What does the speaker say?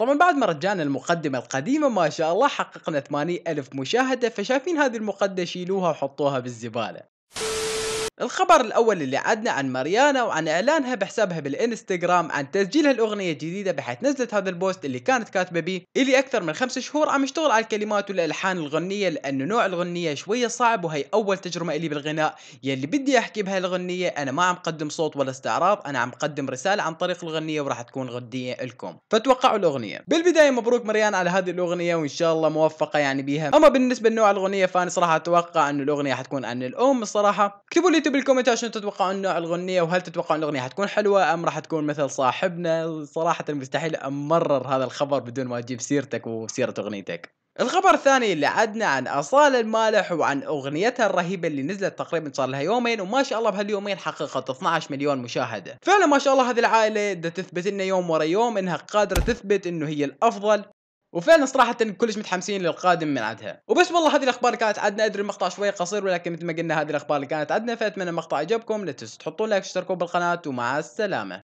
طبعا بعد ما رجعنا المقدمة القديمة ما شاء الله حققنا 80 ألف مشاهدة فشايفين هذه المقدمة شيلوها وحطوها بالزبالة الخبر الأول اللي عدنا عن ماريانا وعن إعلانها بحسابها بالإنستغرام عن تسجيلها الأغنية الجديدة بحيث نزلت هذا البوست اللي كانت كاتبة بيه إلي أكثر من خمس شهور عم اشتغل على الكلمات والألحان الغنية لأنه نوع الغنية شوية صعب وهي أول تجربة إلي بالغناء يلي بدي أحكي بها الغنية أنا ما عم قدم صوت ولا استعراض أنا عم قدم رسالة عن طريق الغنية وراح تكون غدية لكم فتوقعوا الأغنية بالبداية مبروك ماريانا على هذه الأغنية وإن شاء الله موفقة يعني بيها أما بالنسبة لنوع الأغنية فأنا صراحة أتوقع أنه الأغنية حتكون عن الأم الصراحة اكتبوا لي اكتب بالكومنتات شنو تتوقعون نوع الاغنيه وهل تتوقعون الاغنيه حتكون حلوه ام راح تكون مثل صاحبنا صراحه مستحيل امرر هذا الخبر بدون ما اجيب سيرتك وسيره اغنيتك الخبر الثاني اللي عدنا عن أصالة المالح وعن أغنيتها الرهيبة اللي نزلت تقريبا صار لها يومين وما شاء الله بهاليومين حققت 12 مليون مشاهدة فعلا ما شاء الله هذه العائلة دا تثبت لنا يوم ورا يوم انها قادرة تثبت انه هي الأفضل وفعلا صراحة كلش متحمسين للقادم من عندها وبس والله هذه الاخبار كانت عندنا ادري المقطع شوي قصير ولكن مثل ما قلنا هذه الاخبار اللي كانت عندنا فاتمنى المقطع عجبكم لا تنسوا تحطون لايك وتشتركوا بالقناة ومع السلامة